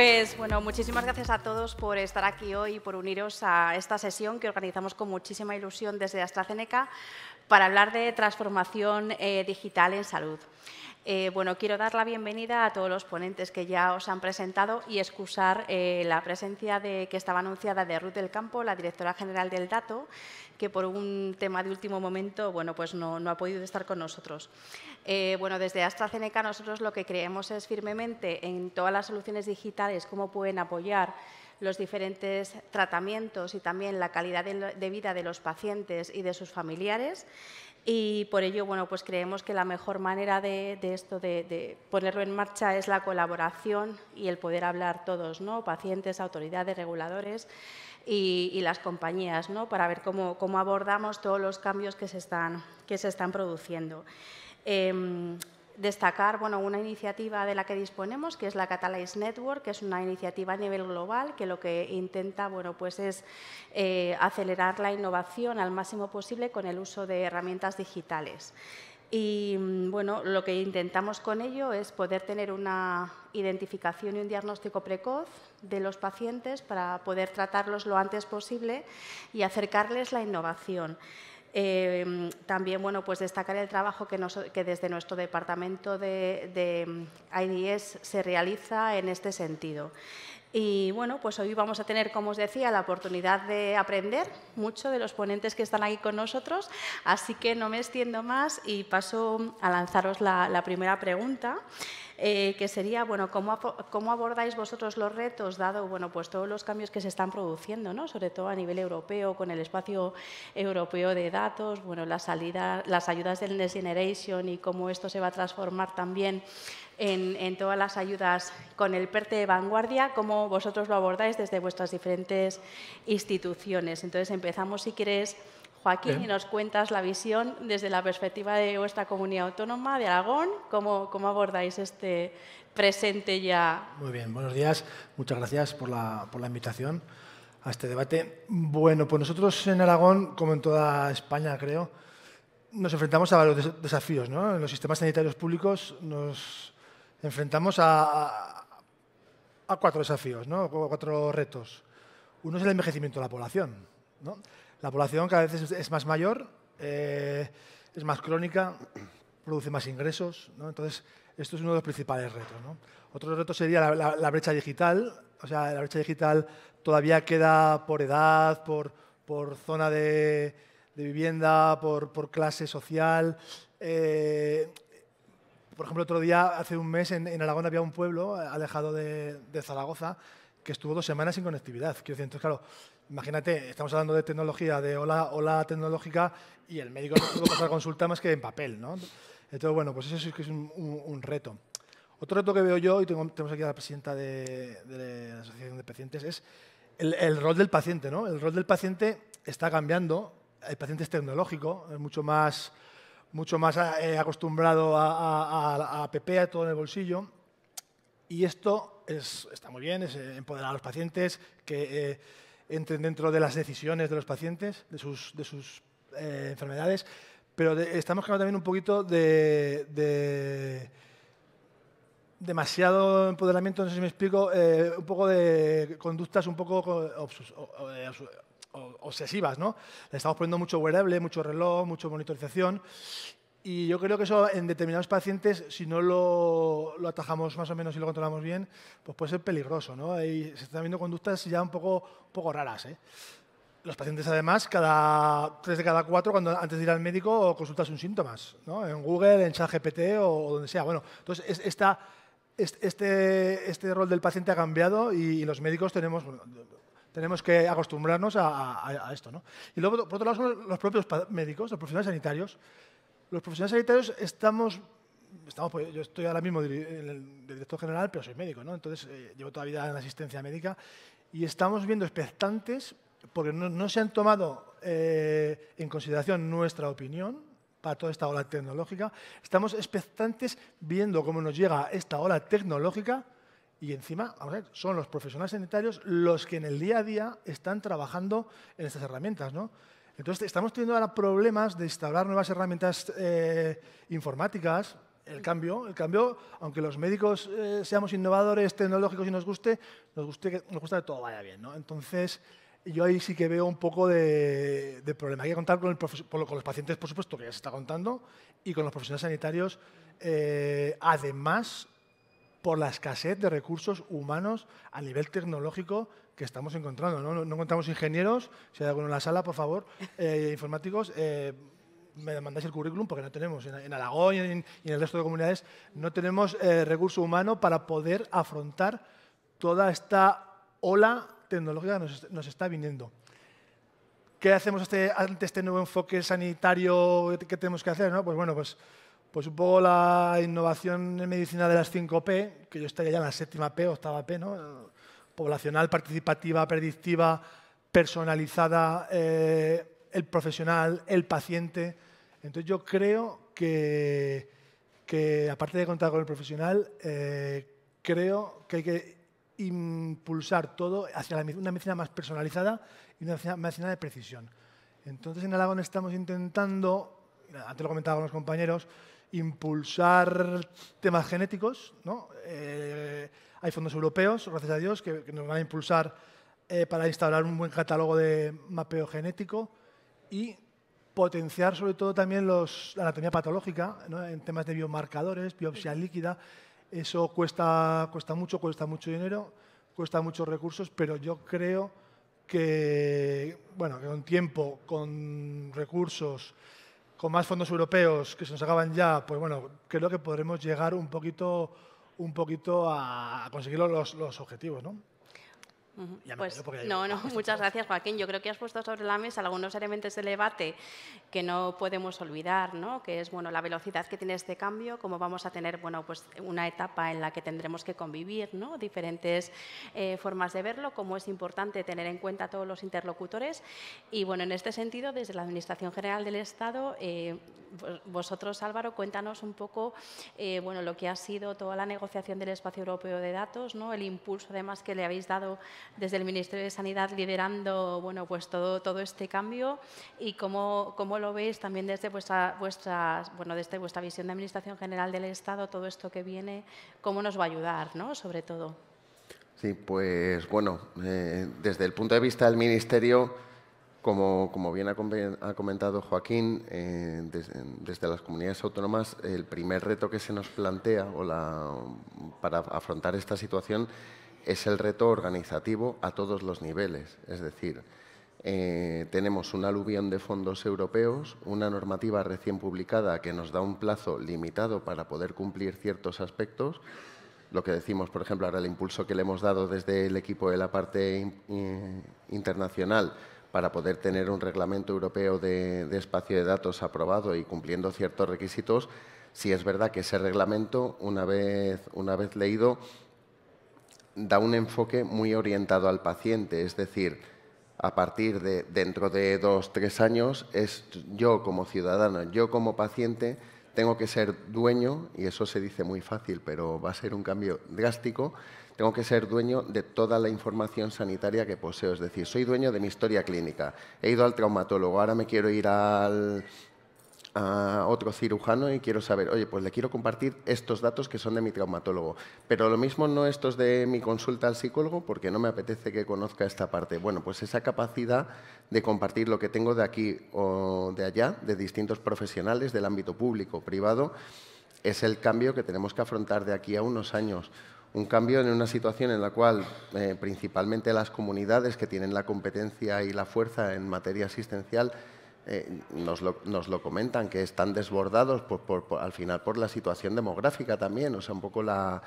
Pues bueno, muchísimas gracias a todos por estar aquí hoy y por uniros a esta sesión que organizamos con muchísima ilusión desde AstraZeneca para hablar de transformación eh, digital en salud. Eh, bueno, quiero dar la bienvenida a todos los ponentes que ya os han presentado y excusar eh, la presencia de, que estaba anunciada de Ruth del Campo, la directora general del Dato, que por un tema de último momento bueno, pues no, ha podido estar con nosotros. Eh, bueno, desde AstraZeneca nosotros lo que creemos es firmemente en todas las soluciones digitales, cómo pueden apoyar los diferentes tratamientos y también la calidad de vida de los pacientes y de sus familiares. Y por ello, bueno, pues creemos que la mejor manera de, esto, de, ponerlo en marcha, es la colaboración y el poder hablar todos, ¿no? Pacientes, autoridades, reguladores y, las compañías, Para ver cómo, abordamos todos los cambios que se están, que se están produciendo. Em, destacar bueno, una iniciativa de la que disponemos, que es la Catalyze Network, que es una iniciativa a nivel global que lo que intenta bueno, pues es eh, acelerar la innovación al máximo posible con el uso de herramientas digitales. Y mm, bueno, lo que intentamos con ello es poder tener una identificación y un diagnóstico precoz de los pacientes para poder tratarlos lo antes posible y acercarles la innovación. Em, también bueno, pues destacar el trabajo que, desde nuestro departamento de, IDS e se realiza en este sentido. Y bueno, pues hoy vamos a tener, como os decía, la oportunidad de aprender mucho de los ponentes que están aquí con nosotros, así que no me extiendo más y paso a lanzaros la primera pregunta. Eh, que sería, bueno, ¿cómo, abordáis vosotros los retos, dado, bueno, pues todos los cambios que se están produciendo, ¿no? Sobre todo a nivel europeo, con el espacio europeo de datos, bueno, la salida, las ayudas del Next Generation y cómo esto se va a transformar también en, todas las ayudas con el PERTE de vanguardia, cómo vosotros lo abordáis desde vuestras diferentes instituciones. Entonces, empezamos, si quieres, Joaquín, y nos cuentas la visión desde la perspectiva de vuestra comunidad autónoma de Aragón, cómo, cómo abordáis este presente ya. Muy bien, buenos días, muchas gracias por la, invitación a este debate. Bueno, pues nosotros en Aragón, como en toda España creo, nos enfrentamos a varios desafíos. ¿no? En los sistemas sanitarios públicos nos enfrentamos a, cuatro desafíos, ¿no? cuatro retos. Uno es el envejecimiento de la población. ¿no? La población cada vez es más mayor, eh, es más crónica, produce más ingresos. Entonces, esto es uno de los principales retos. Otro reto sería la, brecha digital. O sea, la brecha digital todavía queda por edad, por, zona de, vivienda, por, clase social. Eh, por ejemplo, otro día, hace un mes, en, Aragón había un pueblo alejado de, Zaragoza que estuvo dos semanas sin conectividad. entonces, claro, imagínate, estamos hablando de tecnología, de hola, ola tecnológica, y el médico no puede pasar consulta más que en papel, ¿no? Entonces, bueno, pues eso sí que es un, reto. Otro reto que veo yo, y tenemos aquí a la presidenta de, la Asociación de Pacientes, es el, rol del paciente, ¿no? El rol del paciente está cambiando, el paciente es tecnológico, es mucho más, mucho más eh, acostumbrado a, a, a, PP, a todo en el bolsillo, y esto está muy bien, es eh, empoderar a los pacientes, que... Eh, entren dentro de las decisiones de los pacientes, de sus, de sus eh, enfermedades, pero estamos creando también un poquito de, demasiado empoderamiento, no sé si me explico, eh, un poco de conductas un poco eh, obsesivas, ¿no? Le estamos poniendo mucho wearable, mucho reloj, mucho monitorización y yo creo que eso en determinados pacientes, si no lo, lo atajamos más o menos y lo controlamos bien, pues puede ser peligroso. ¿no? se están viendo conductas ya un poco, poco raras. ¿eh? Los pacientes, además, cada tres de cada cuatro, cuando antes de ir al médico, consultas un síntomas, ¿no? En Google, en ChatGPT o, donde sea. Bueno, entonces este, este, rol del paciente ha cambiado y, los médicos tenemos, tenemos que acostumbrarnos a, esto, ¿no? Y luego, por otro lado, son los propios médicos, los profesionales sanitarios, los profesionales sanitarios estamos, pues, yo estoy ahora mismo el director general, pero soy médico, ¿no? Entonces eh, llevo toda la vida en asistencia médica y estamos viendo expectantes porque no, se han tomado eh, en consideración nuestra opinión para toda esta ola tecnológica. Estamos expectantes viendo cómo nos llega esta ola tecnológica y encima, son los profesionales sanitarios los que en el día a día están trabajando en estas herramientas, ¿no? Entonces, estamos teniendo ahora problemas de instalar nuevas herramientas eh, informáticas. El cambio, el cambio, aunque los médicos eh, seamos innovadores, tecnológicos y nos guste, nos, gusta que todo vaya bien. Entonces, yo ahí sí que veo un poco de, problema. Hay que contar con, los pacientes, por supuesto, que ya se está contando, y con los profesionales sanitarios, eh, además, por la escasez de recursos humanos a nivel tecnológico que estamos encontrando. No, no, encontramos ingenieros, si hay alguno en la sala, por favor, eh, informáticos. Eh, me mandáis el currículum porque no tenemos. En, Aragón y en, el resto de comunidades no tenemos eh, recurso humano para poder afrontar toda esta ola tecnológica que nos, está viniendo. ¿Qué hacemos este, ante este nuevo enfoque sanitario que tenemos que hacer? ¿no? Pues bueno, pues, pues un poco la innovación en medicina de las 5P, que yo estaría ya en la séptima P, octava P, ¿no? poblacional, participativa, predictiva, personalizada, eh, el profesional, el paciente. Entonces yo creo que, que aparte de contar con el profesional, eh, creo que hay que impulsar todo hacia una medicina más personalizada y una medicina de precisión. Entonces en Alagón estamos intentando, antes lo comentaba con los compañeros, impulsar temas genéticos, ¿no? Eh, hay fondos europeos, gracias a Dios, que, nos van a impulsar eh, para instalar un buen catálogo de mapeo genético y potenciar sobre todo también los, la anatomía patológica en temas de biomarcadores, biopsia líquida. Eso cuesta, cuesta mucho, cuesta mucho dinero, cuesta muchos recursos, pero yo creo que, bueno, que con tiempo, con recursos, con más fondos europeos que se nos acaban ya, pues bueno, creo que podremos llegar un poquito un poquito a conseguir los, los objetivos, ¿no? Pues no, no, muchas gracias Joaquín. Yo creo que has puesto sobre la mesa algunos elementos del debate que no podemos olvidar, ¿no? que es bueno, la velocidad que tiene este cambio, cómo vamos a tener bueno, pues, una etapa en la que tendremos que convivir, ¿no? diferentes eh, formas de verlo, cómo es importante tener en cuenta a todos los interlocutores. Y bueno, en este sentido, desde la Administración General del Estado, eh, vosotros, Álvaro, cuéntanos un poco eh, bueno, lo que ha sido toda la negociación del espacio europeo de datos, ¿no? el impulso además que le habéis dado desde el Ministerio de Sanidad liderando bueno, pues todo, todo este cambio y cómo, cómo lo veis también desde vuestra, bueno, desde vuestra visión de Administración General del Estado, todo esto que viene, cómo nos va a ayudar, ¿no? sobre todo. Sí, pues bueno, eh, desde el punto de vista del Ministerio... Como, como, bien ha comentado Joaquín, eh, desde, las comunidades autónomas el primer reto que se nos plantea o para afrontar esta situación es el reto organizativo a todos los niveles. Es decir, eh, tenemos un aluvión de fondos europeos, una normativa recién publicada que nos da un plazo limitado para poder cumplir ciertos aspectos. Lo que decimos, por ejemplo, ahora el impulso que le hemos dado desde el equipo de la parte eh, internacional para poder tener un reglamento europeo de, de, espacio de datos aprobado y cumpliendo ciertos requisitos, si es verdad que ese reglamento, una vez, una vez leído, da un enfoque muy orientado al paciente, es decir, a partir de dentro de dos, tres años, es yo como ciudadano, yo como paciente, tengo que ser dueño, y eso se dice muy fácil, pero va a ser un cambio drástico, tengo que ser dueño de toda la información sanitaria que poseo. Es decir, soy dueño de mi historia clínica. He ido al traumatólogo, ahora me quiero ir al a otro cirujano y quiero saber, oye, pues le quiero compartir estos datos que son de mi traumatólogo, pero lo mismo no estos de mi consulta al psicólogo porque no me apetece que conozca esta parte. Bueno, pues esa capacidad de compartir lo que tengo de aquí o de allá, de distintos profesionales del ámbito público, o privado, es el cambio que tenemos que afrontar de aquí a unos años. Un cambio en una situación en la cual eh, principalmente las comunidades que tienen la competencia y la fuerza en materia asistencial eh, nos, lo, comentan, que están desbordados al final por la situación demográfica también, o sea, un poco la,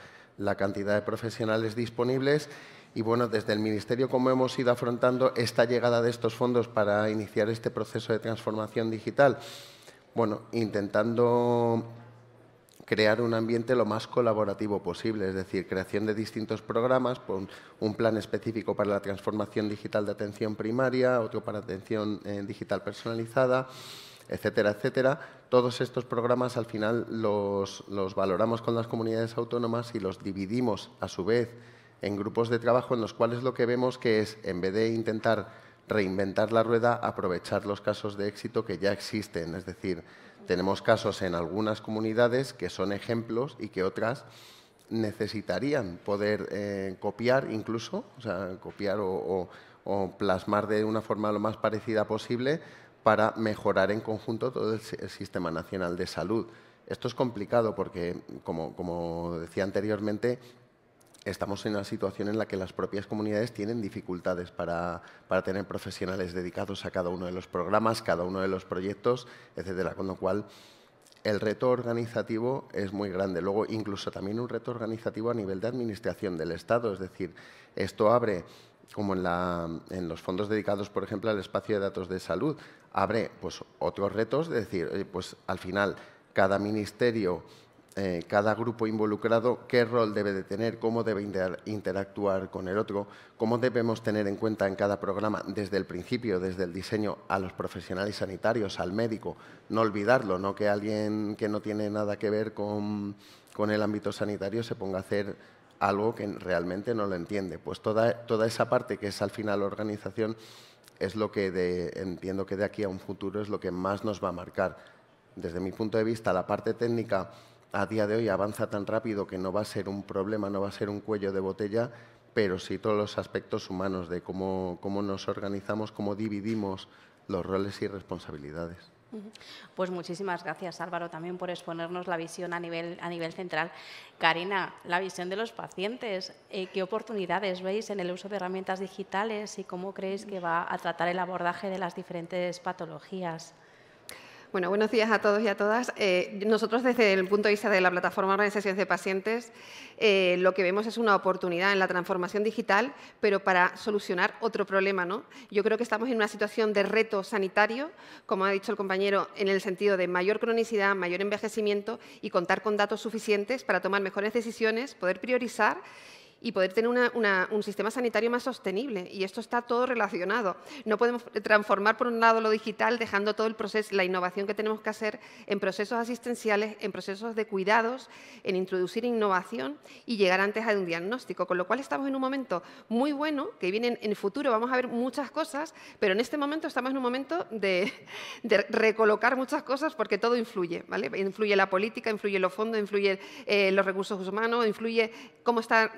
cantidad de profesionales disponibles. Y bueno, desde el Ministerio, ¿cómo hemos ido afrontando esta llegada de estos fondos para iniciar este proceso de transformación digital? Bueno, intentando crear un ambiente lo más colaborativo posible, es decir, creación de distintos programas, un plan específico para la transformación digital de atención primaria, otro para atención eh, digital personalizada, etcétera, etcétera. Todos estos programas al final los, los valoramos con las comunidades autónomas y los dividimos a su vez en grupos de trabajo en los cuales lo que vemos que es, en vez de intentar reinventar la rueda, aprovechar los casos de éxito que ya existen, es decir, tenemos casos en algunas comunidades que son ejemplos y que otras necesitarían poder eh, copiar incluso, o sea, copiar o, plasmar de una forma lo más parecida posible para mejorar en conjunto todo el, sistema nacional de salud. Esto es complicado porque, como decía anteriormente, estamos en una situación en la que las propias comunidades tienen dificultades para, tener profesionales dedicados a cada uno de los programas, cada uno de los proyectos, etcétera. Con lo cual, el reto organizativo es muy grande. Luego, incluso también un reto organizativo a nivel de administración del Estado. Es decir, esto abre, como en, en los fondos dedicados, por ejemplo, al espacio de datos de salud, abre pues, otros retos. Es decir, pues al final, cada ministerio eh, cada grupo involucrado qué rol debe de tener, cómo debe interactuar con el otro, cómo debemos tener en cuenta en cada programa desde el principio, desde el diseño, a los profesionales sanitarios, al médico, no olvidarlo, no que alguien que no tiene nada que ver con, el ámbito sanitario se ponga a hacer algo que realmente no lo entiende. Pues toda, esa parte que es al final organización es lo que entiendo que de aquí a un futuro es lo que más nos va a marcar. Desde mi punto de vista, la parte técnica a día de hoy avanza tan rápido que no va a ser un problema, no va a ser un cuello de botella, pero sí todos los aspectos humanos de cómo, cómo nos organizamos, cómo dividimos los roles y responsabilidades. Pues muchísimas gracias Álvaro también por exponernos la visión a nivel, a nivel central. Karina, la visión de los pacientes, eh, ¿qué oportunidades veis en el uso de herramientas digitales y cómo creéis que va a tratar el abordaje de las diferentes patologías? Bueno, buenos días a todos y a todas. Eh, nosotros, desde el punto de vista de la plataforma Organización de Pacientes, eh, lo que vemos es una oportunidad en la transformación digital, pero para solucionar otro problema. ¿no? Yo creo que estamos en una situación de reto sanitario, como ha dicho el compañero, en el sentido de mayor cronicidad, mayor envejecimiento y contar con datos suficientes para tomar mejores decisiones, poder priorizar y poder tener un sistema sanitario más sostenible. Y esto está todo relacionado. No podemos transformar, por un lado, lo digital, dejando todo el proceso, la innovación que tenemos que hacer en procesos asistenciales, en procesos de cuidados, en introducir innovación y llegar antes a un diagnóstico. Con lo cual estamos en un momento muy bueno, que viene en el futuro, vamos a ver muchas cosas, pero en este momento estamos en un momento de, recolocar muchas cosas porque todo influye, ¿vale? Influye la política, influye los fondos, influye eh, los recursos humanos, influye cómo está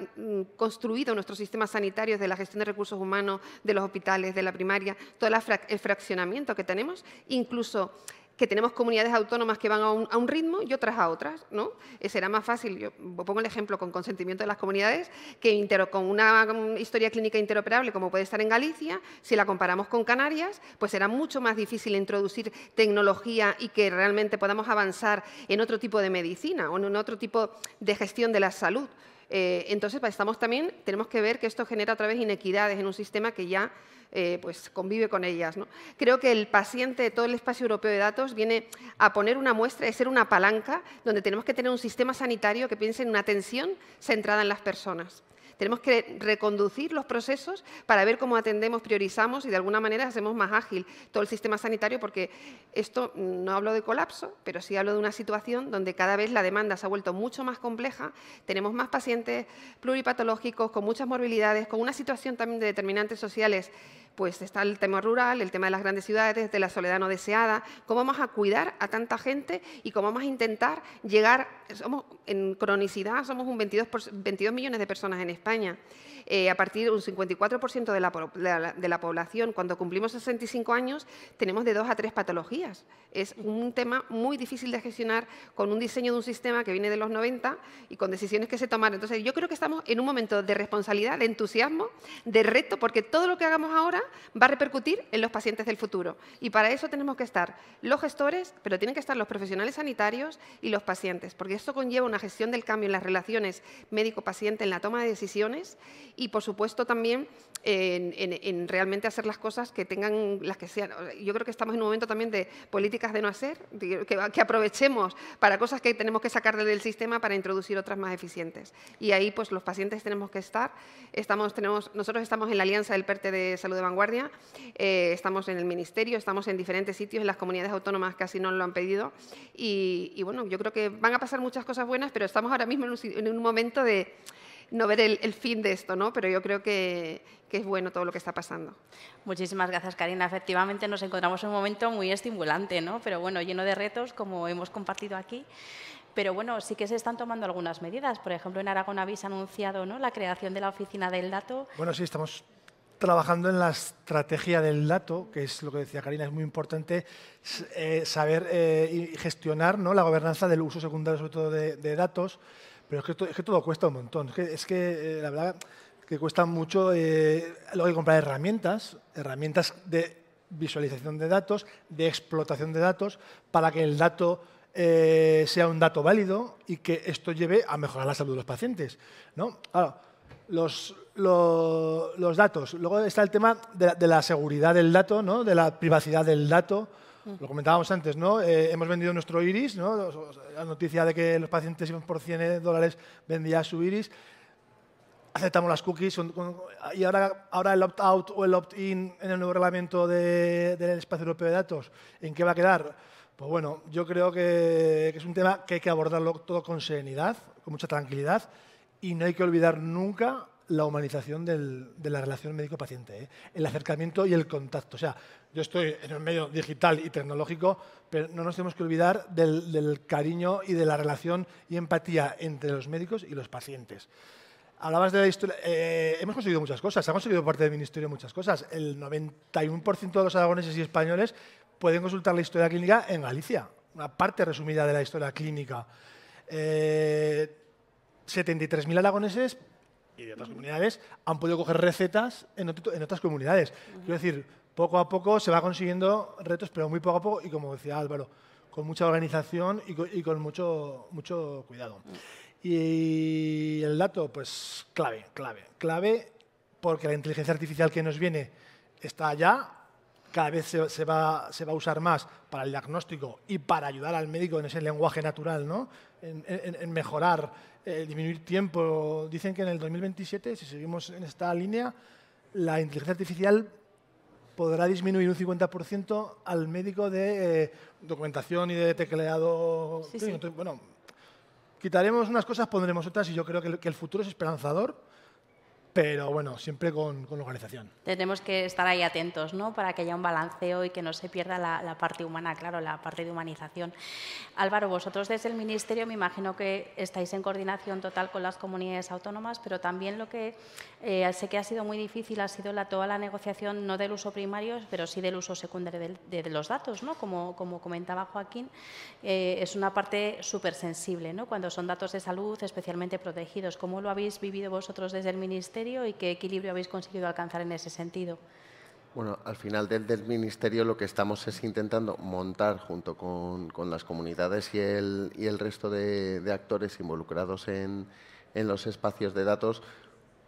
construido nuestros sistemas sanitarios de la gestión de recursos humanos, de los hospitales, de la primaria, todo el fraccionamiento que tenemos, incluso que tenemos comunidades autónomas que van a un, ritmo y otras a otras, ¿no? Eh, será más fácil, yo pongo el ejemplo con consentimiento de las comunidades, que con una historia clínica interoperable como puede estar en Galicia, si la comparamos con Canarias, pues será mucho más difícil introducir tecnología y que realmente podamos avanzar en otro tipo de medicina o en otro tipo de gestión de la salud. Eh, entonces, estamos también, tenemos que ver que esto genera otra vez inequidades en un sistema que ya eh, pues, convive con ellas. Creo que el paciente de todo el espacio europeo de datos viene a poner una muestra, de ser una palanca donde tenemos que tener un sistema sanitario que piense en una atención centrada en las personas. Tenemos que reconducir los procesos para ver cómo atendemos, priorizamos y de alguna manera hacemos más ágil todo el sistema sanitario, porque esto mm, no hablo de colapso, pero sí hablo de una situación donde cada vez la demanda se ha vuelto mucho más compleja, tenemos más pacientes pluripatológicos con muchas morbilidades, con una situación también de determinantes sociales pues está el tema rural, el tema de las grandes ciudades, de la soledad no deseada, cómo vamos a cuidar a tanta gente y cómo vamos a intentar llegar, somos en cronicidad, somos un 22, 22 millones de personas en España. Eh, a partir de un 54% de la, población, cuando cumplimos 65 años, tenemos de dos a tres patologías. Es un tema muy difícil de gestionar con un diseño de un sistema que viene de los 90 y con decisiones que se tomaron. Entonces, yo creo que estamos en un momento de responsabilidad, de entusiasmo, de reto, porque todo lo que hagamos ahora va a repercutir en los pacientes del futuro. Y para eso tenemos que estar los gestores, pero tienen que estar los profesionales sanitarios y los pacientes, porque esto conlleva una gestión del cambio en las relaciones médico-paciente, en la toma de decisiones y, por supuesto, también en, realmente hacer las cosas que tengan, las que sean. Yo creo que estamos en un momento también de políticas de no hacer, que, aprovechemos para cosas que tenemos que sacar del sistema para introducir otras más eficientes. Y ahí, pues, los pacientes tenemos que estar. Estamos, tenemos, nosotros estamos en la Alianza del PERTE de Salud de Vanguardia, eh, estamos en el Ministerio, estamos en diferentes sitios, en las comunidades autónomas casi no lo han pedido. Y, bueno, yo creo que van a pasar muchas cosas buenas, pero estamos ahora mismo en un momento de no ver el, fin de esto, ¿no? Pero yo creo que, es bueno todo lo que está pasando. Muchísimas gracias, Karina. Efectivamente, nos encontramos en un momento muy estimulante, ¿no? Pero bueno, lleno de retos, como hemos compartido aquí. Pero bueno, sí que se están tomando algunas medidas. Por ejemplo, en Aragón habéis anunciado ¿no? la creación de la oficina del dato. Bueno, sí, estamos trabajando en la estrategia del dato, que es lo que decía Karina, es muy importante eh, saber eh, gestionar ¿no? la gobernanza del uso secundario, sobre todo de datos. Pero es que, todo cuesta un montón. Es que, eh, la verdad que cuesta mucho eh, luego hay que comprar herramientas, herramientas de visualización de datos, de explotación de datos, para que el dato eh, sea un dato válido y que esto lleve a mejorar la salud de los pacientes. ¿no? los, datos. Luego está el tema de la, de la seguridad del dato, ¿no? de la privacidad del dato. Lo comentábamos antes, ¿no? Eh, hemos vendido nuestro iris, ¿no? La noticia de que los pacientes iban por 100 eh, dólares vendía su iris. Aceptamos las cookies y ahora, ahora el opt-out o el opt-in en el nuevo reglamento del espacio europeo de datos, ¿en qué va a quedar? Pues bueno, yo creo que es un tema que hay que abordarlo todo con serenidad, con mucha tranquilidad y no hay que olvidar nunca la humanización de la relación médico-paciente, ¿eh? el acercamiento y el contacto. O sea, yo estoy en el medio digital y tecnológico, pero no nos tenemos que olvidar del, cariño y de la relación y empatía entre los médicos y los pacientes. Hablabas de la historia. Eh, hemos conseguido muchas cosas, ha conseguido parte parte del Ministerio muchas cosas. El 91% de los aragoneses y españoles pueden consultar la historia clínica en Galicia, una parte resumida de la historia clínica. 73.000 eh, aragoneses y de otras comunidades han podido coger recetas en, otras comunidades. Quiero decir, poco a poco se va consiguiendo retos, pero muy poco a poco y como decía Álvaro, con mucha organización y con, mucho, mucho cuidado. Y el dato, pues clave, clave, clave, porque la inteligencia artificial que nos viene está allá, cada vez se, va, a usar más para el diagnóstico y para ayudar al médico en ese lenguaje natural, ¿no? en, en, en mejorar, eh, disminuir tiempo. Dicen que en el 2027, si seguimos en esta línea, la inteligencia artificial podrá disminuir un 50% al médico de eh, documentación y de tecleado. Bueno, quitaremos unas cosas, pondremos otras y yo creo que el futuro es esperanzador pero bueno, siempre con, con, organización. Tenemos que estar ahí atentos, ¿no? Para que haya un balanceo y que no se pierda la, parte humana, claro, la parte de humanización. Álvaro, vosotros desde el Ministerio me imagino que estáis en coordinación total con las comunidades autónomas, pero también lo que eh, sé que ha sido muy difícil ha sido la, toda la negociación, no del uso primario, pero sí del uso secundario de, los datos, ¿no? Como, como comentaba Joaquín, eh, es una parte súper sensible, ¿no? Cuando son datos de salud especialmente protegidos. ¿Cómo lo habéis vivido vosotros desde el Ministerio? y qué equilibrio habéis conseguido alcanzar en ese sentido? Bueno, al final del, del ministerio lo que estamos es intentando montar junto con, con las comunidades y el, y el resto de, de, actores involucrados en, en los espacios de datos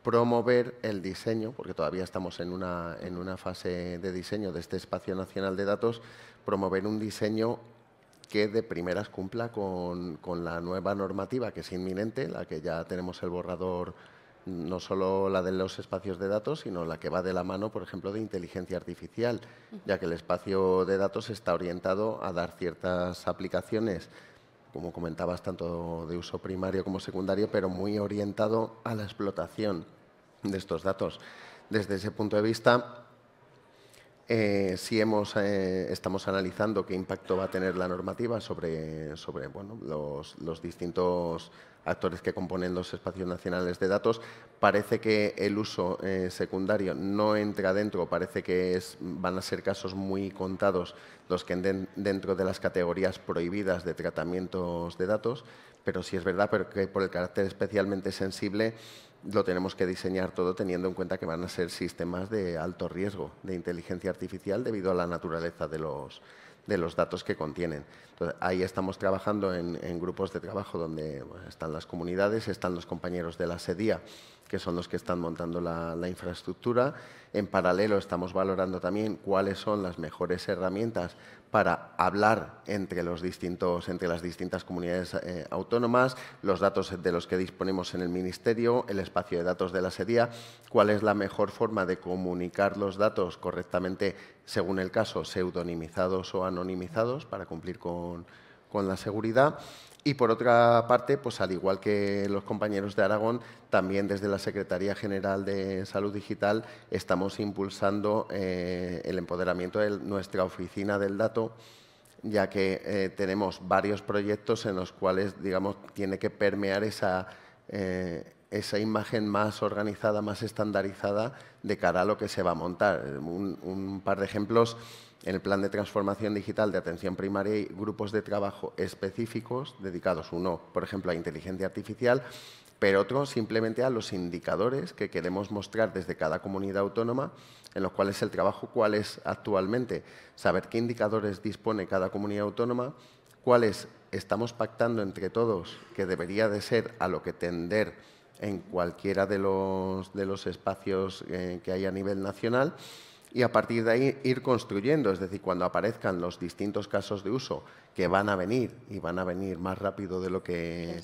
promover el diseño, porque todavía estamos en una, en una, fase de diseño de este espacio nacional de datos, promover un diseño que de primeras cumpla con, con la nueva normativa que es inminente, la que ya tenemos el borrador no solo la de los espacios de datos, sino la que va de la mano, por ejemplo, de inteligencia artificial, ya que el espacio de datos está orientado a dar ciertas aplicaciones, como comentabas, tanto de uso primario como secundario, pero muy orientado a la explotación de estos datos. Desde ese punto de vista, eh, si hemos, eh, estamos analizando qué impacto va a tener la normativa sobre, los, distintos actores que componen los espacios nacionales de datos. Parece que el uso eh, secundario no entra dentro, parece que van a ser casos muy contados los que entren dentro de las categorías prohibidas de tratamientos de datos, pero sí es verdad que por el carácter especialmente sensible lo tenemos que diseñar todo teniendo en cuenta que van a ser sistemas de alto riesgo de inteligencia artificial debido a la naturaleza de los, datos que contienen. ahí estamos trabajando en, grupos de trabajo donde están las comunidades, están los compañeros de la SEDIA que son los que están montando la, infraestructura. En paralelo estamos valorando también cuáles son las mejores herramientas para hablar entre, las distintas comunidades eh, autónomas, los datos de los que disponemos en el Ministerio, el espacio de datos de la SEDIA, cuál es la mejor forma de comunicar los datos correctamente, según el caso, pseudonimizados o anonimizados, para cumplir con la seguridad y por otra parte, pues al igual que los compañeros de Aragón, también desde la Secretaría General de Salud Digital estamos impulsando eh, el empoderamiento de nuestra oficina del dato, ya que eh, tenemos varios proyectos en los cuales, digamos, tiene que permear esa, eh, esa imagen más organizada, más estandarizada de cara a lo que se va a montar. un par de ejemplos en el plan de transformación digital de atención primaria hay grupos de trabajo específicos dedicados, uno, por ejemplo, a inteligencia artificial, pero otro simplemente a los indicadores que queremos mostrar desde cada comunidad autónoma, en los cuales el trabajo cuál es actualmente, saber qué indicadores dispone cada comunidad autónoma, cuáles estamos pactando entre todos, que debería de ser a lo que tender en cualquiera de los, de los espacios eh, que hay a nivel nacional, y a partir de ahí ir construyendo, es decir, cuando aparezcan los distintos casos de uso que van a venir y van a venir más rápido de lo que,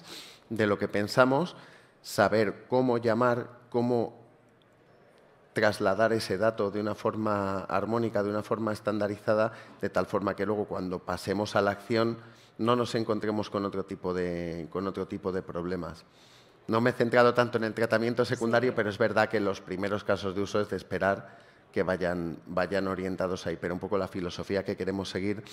de lo que pensamos, saber cómo llamar, cómo trasladar ese dato de una forma armónica, de una forma estandarizada, de tal forma que luego cuando pasemos a la acción no nos encontremos con otro tipo de, con otro tipo de problemas. No me he centrado tanto en el tratamiento secundario, pero es verdad que los primeros casos de uso es de esperar que vayan, vayan orientados ahí. Pero un poco la filosofía que queremos seguir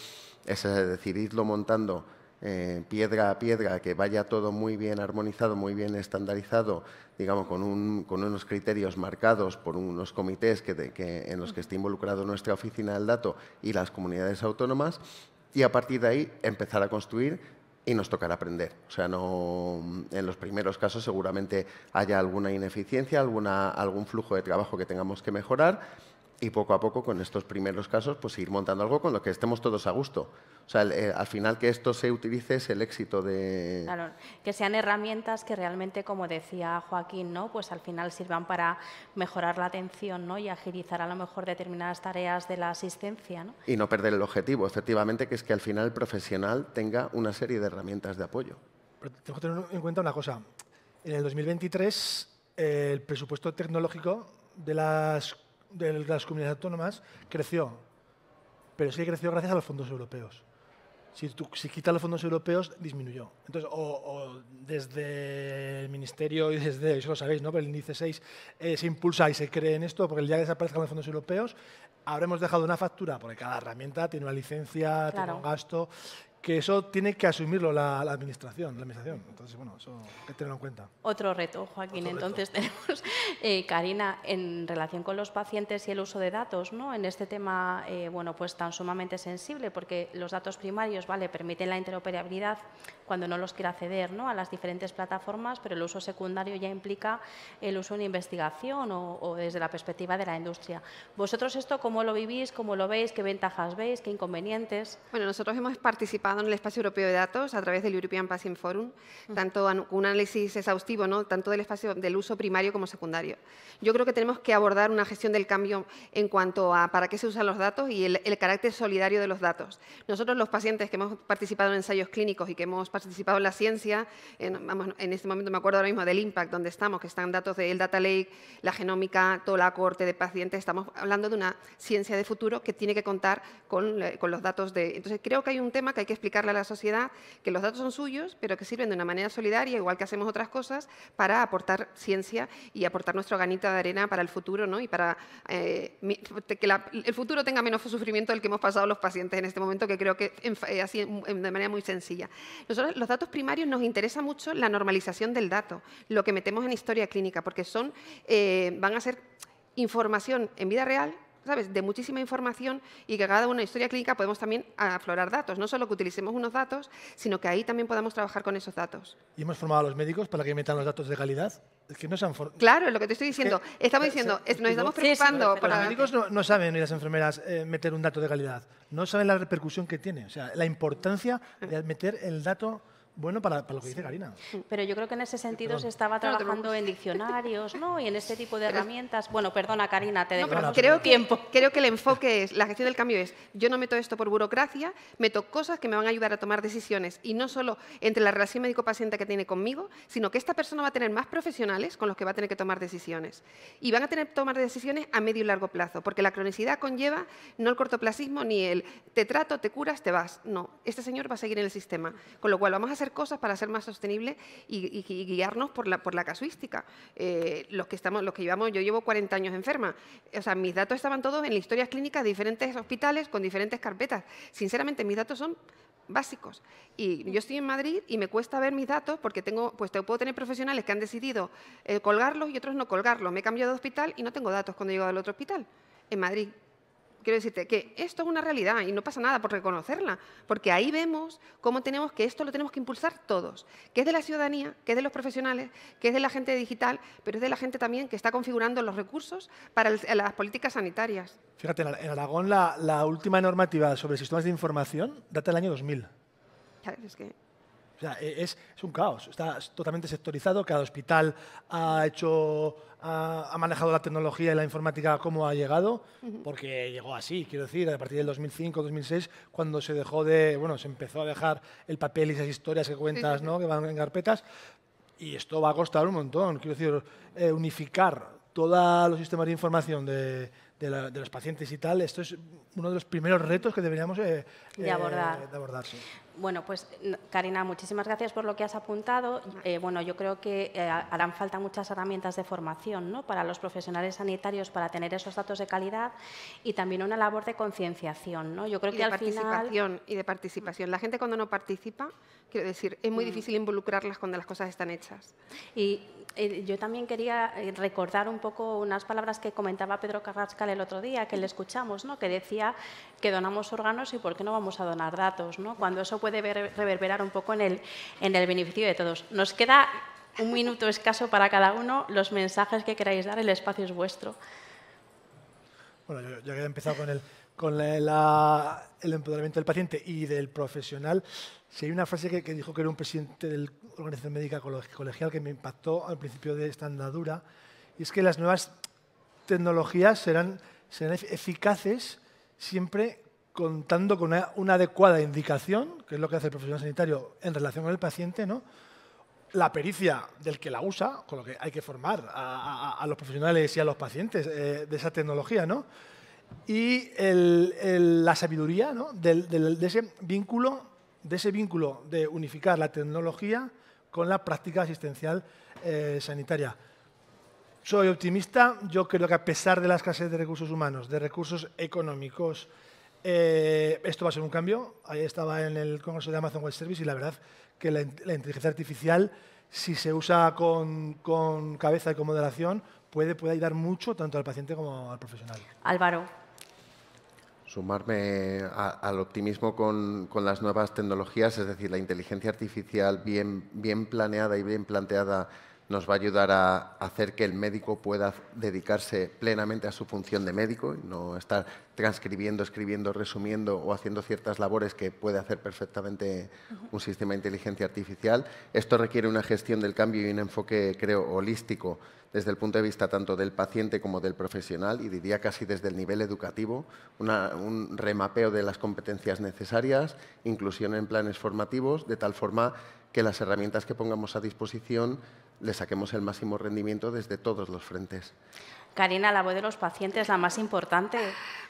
es, decir, irlo montando eh, piedra a piedra, que vaya todo muy bien armonizado, muy bien estandarizado, digamos, con, con unos criterios marcados por unos comités que, en los que esté involucrado nuestra oficina del dato y las comunidades autónomas, y a partir de ahí empezar a construir y nos tocará aprender. O sea, no, en los primeros casos seguramente haya alguna ineficiencia, alguna, algún flujo de trabajo que tengamos que mejorar, y poco a poco con estos primeros casos pues ir montando algo con lo que estemos todos a gusto. O sea, eh, al final que esto se utilice es el éxito de... Claro, que sean herramientas que realmente, como decía Joaquín, ¿no? pues al final sirvan para mejorar la atención ¿no? y agilizar a lo mejor determinadas tareas de la asistencia. ¿no? Y no perder el objetivo, efectivamente, que es que al final el profesional tenga una serie de herramientas de apoyo. Pero tengo que tener en cuenta una cosa. En el 2023, el presupuesto tecnológico de las de las comunidades autónomas creció, pero sí que creció gracias a los fondos europeos. Si, tú, si quitas los fondos europeos, disminuyó. Entonces, o, desde el Ministerio y desde, eso lo sabéis, ¿no? el índice 6 eh, se impulsa y se cree en esto, porque el día que desaparezcan los fondos europeos, habremos dejado una factura, porque cada herramienta tiene una licencia, tiene un gasto, que eso tiene que asumirlo la, administración, la administración. Entonces, bueno, eso hay que tenerlo en cuenta. Otro reto, Joaquín. Entonces tenemos, eh, Karina, en relación con los pacientes y el uso de datos, ¿no? En este tema, eh, bueno, pues tan sumamente sensible, porque los datos primarios, vale, permiten la interoperabilidad cuando no los quiera acceder, ¿no? A las diferentes plataformas, pero el uso secundario ya implica el uso en investigación o, o desde la perspectiva de la industria. ¿Vosotros esto cómo lo vivís, cómo lo veis, qué ventajas veis, qué inconvenientes? Bueno, nosotros hemos participado en el espacio europeo de datos a través del European Patient Forum, mm. tanto un análisis exhaustivo ¿no? tanto del espacio del uso primario como secundario. Yo creo que tenemos que abordar una gestión del cambio en cuanto a para qué se usan los datos y el, carácter solidario de los datos. Nosotros los pacientes que hemos participado en ensayos clínicos y que hemos participado en la ciencia, en, vamos, en este momento me acuerdo ahora mismo del IMPACT, donde estamos, que están datos del Data Lake, la genómica, toda la corte de pacientes, estamos hablando de una ciencia de futuro que tiene que contar con, eh, con los datos de... Entonces creo que hay un tema que hay que explicarle a la sociedad que los datos son suyos, pero que sirven de una manera solidaria, igual que hacemos otras cosas, para aportar ciencia y aportar nuestro granito de arena para el futuro ¿no? y para eh, que el futuro tenga menos sufrimiento del que hemos pasado los pacientes en este momento, que creo que eh, así, de manera muy sencilla. Nosotros los datos primarios nos interesa mucho la normalización del dato, lo que metemos en historia clínica, porque son, eh, van a ser información en vida real ¿sabes?, de muchísima información y que cada una historia clínica podemos también aflorar datos. No solo que utilicemos unos datos, sino que ahí también podamos trabajar con esos datos. ¿Y hemos formado a los médicos para que metan los datos de calidad? que no Claro, es lo que te estoy diciendo. estamos diciendo, nos estamos preocupando. para... Los médicos no, saben, ni las enfermeras, eh, meter un dato de calidad. No saben la repercusión que tiene, o sea, la importancia de meter el dato bueno para, lo que dice Karina. Pero yo creo que en ese sentido se estaba trabajando en diccionarios, ¿no? Y en este tipo de herramientas. Bueno, perdona, Karina, te dejo creo tiempo. Que, creo que el enfoque es, la gestión del cambio es, yo no meto esto por burocracia, meto cosas que me van a ayudar a tomar decisiones y no solo entre la relación médico-paciente que tiene conmigo, sino que esta persona va a tener más profesionales con los que va a tener que tomar decisiones. Y van a tener que tomar decisiones a medio y largo plazo, porque la cronicidad conlleva no el cortoplacismo ni el te trato, te curas, te vas. No, este señor va a seguir en el sistema. Con lo cual vamos a hacer cosas para ser más sostenible y, guiarnos por la, por la casuística. Eh, los que estamos, los que llevamos, yo llevo 40 años enferma. O sea, mis datos estaban todos en historias clínicas de diferentes hospitales con diferentes carpetas. Sinceramente, mis datos son básicos. Y yo estoy en Madrid y me cuesta ver mis datos porque tengo, pues puedo tener profesionales que han decidido eh, colgarlos y otros no colgarlos. Me he cambiado de hospital y no tengo datos cuando llego al otro hospital en Madrid. Quiero decirte que esto es una realidad y no pasa nada por reconocerla, porque ahí vemos cómo tenemos que esto lo tenemos que impulsar todos, que es de la ciudadanía, que es de los profesionales, que es de la gente digital, pero es de la gente también que está configurando los recursos para eh, las políticas sanitarias. Fíjate, en Aragón la, última normativa sobre sistemas de información data del año 2000. es que o sea, e-, es, es, un caos, está totalmente sectorizado, cada hospital ha hecho, ha, manejado la tecnología y la informática como ha llegado, porque llegó así, quiero decir, a partir del 2005-2006, cuando se dejó de, bueno, se empezó a dejar el papel y esas historias que cuentas, ¿no?, que van en carpetas, y esto va a costar un montón, quiero decir, eh, unificar todos los sistemas de información de, de, los pacientes y tal, esto es uno de los primeros retos que deberíamos eh, de abordar. Eh, bueno, pues Karina, muchísimas gracias por lo que has apuntado. Eh, bueno, yo creo que eh, harán falta muchas herramientas de formación ¿no? para los profesionales sanitarios para tener esos datos de calidad y también una labor de concienciación. ¿no? Yo creo que de al participación, final... Y de participación. La gente cuando no participa, quiero decir, es muy mm. difícil involucrarlas cuando las cosas están hechas. Y eh, yo también quería recordar un poco unas palabras que comentaba Pedro Carrascal el otro día, que le escuchamos, ¿no? que decía que donamos órganos y por qué no vamos a donar datos, ¿no? cuando eso puede puede reverberar un poco en el, en el beneficio de todos. Nos queda un minuto escaso para cada uno, los mensajes que queráis dar, el espacio es vuestro. Bueno, yo, que he empezado con el, con el empoderamiento del paciente y del profesional, si hay una frase que, dijo que era un presidente de la Organización Médica Colegial que me impactó al principio de esta andadura, y es que las nuevas tecnologías serán, serán eficaces siempre contando con una, adecuada indicación, que es lo que hace el profesional sanitario en relación con el paciente, ¿no? la pericia del que la usa, con lo que hay que formar a, los profesionales y a los pacientes eh, de esa tecnología, ¿no? y la sabiduría de, ese vínculo, de ese vínculo de unificar la tecnología con la práctica asistencial eh, sanitaria. Soy optimista, yo creo que a pesar de la escasez de recursos humanos, de recursos económicos, eh, esto va a ser un cambio. Ahí estaba en el Congreso de Amazon Web Service y la verdad que la, inteligencia artificial, si se usa con, cabeza y con moderación, puede, puede ayudar mucho tanto al paciente como al profesional. Álvaro. Sumarme al optimismo con, las nuevas tecnologías, es decir, la inteligencia artificial bien, bien planeada y bien planteada nos va a ayudar a hacer que el médico pueda dedicarse plenamente a su función de médico y no estar transcribiendo, escribiendo, resumiendo o haciendo ciertas labores que puede hacer perfectamente un sistema de inteligencia artificial. Esto requiere una gestión del cambio y un enfoque, creo, holístico desde el punto de vista tanto del paciente como del profesional y diría casi desde el nivel educativo, un remapeo de las competencias necesarias, inclusión en planes formativos, de tal forma que las herramientas que pongamos a disposición le saquemos el máximo rendimiento desde todos los frentes. Karina, la voz de los pacientes, la más importante.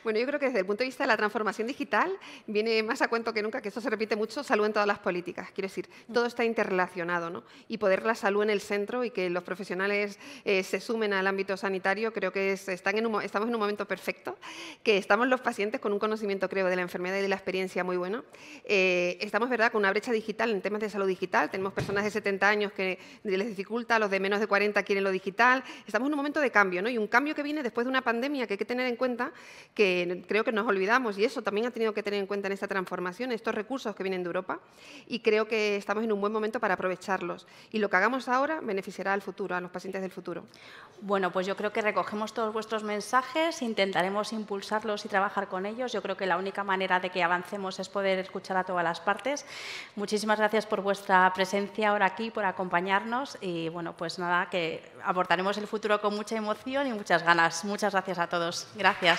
Bueno, yo creo que desde el punto de vista de la transformación digital viene más a cuento que nunca, que esto se repite mucho, salud en todas las políticas. Quiero decir, todo está interrelacionado, ¿no? Y poder la salud en el centro y que los profesionales eh, se sumen al ámbito sanitario, creo que están en estamos en un momento perfecto, que estamos los pacientes con un conocimiento, creo, de la enfermedad y de la experiencia muy bueno. Eh, estamos, ¿verdad?, con una brecha digital en temas de salud digital. Tenemos personas de 70 años que les dificulta, los de menos de 40 quieren lo digital. Estamos en un momento de cambio, ¿no? Y un cambio que viene después de una pandemia que hay que tener en cuenta, que creo que nos olvidamos, y eso también ha tenido que tener en cuenta en esta transformación, estos recursos que vienen de Europa, y creo que estamos en un buen momento para aprovecharlos. Y lo que hagamos ahora beneficiará al futuro, a los pacientes del futuro. Bueno, pues yo creo que recogemos todos vuestros mensajes, intentaremos impulsarlos y trabajar con ellos. Yo creo que la única manera de que avancemos es poder escuchar a todas las partes. Muchísimas gracias por vuestra presencia ahora aquí, por acompañarnos y bueno, pues nada, que aportaremos el futuro con mucha emoción y muchas ganas. Muchas gracias a todos. gracias.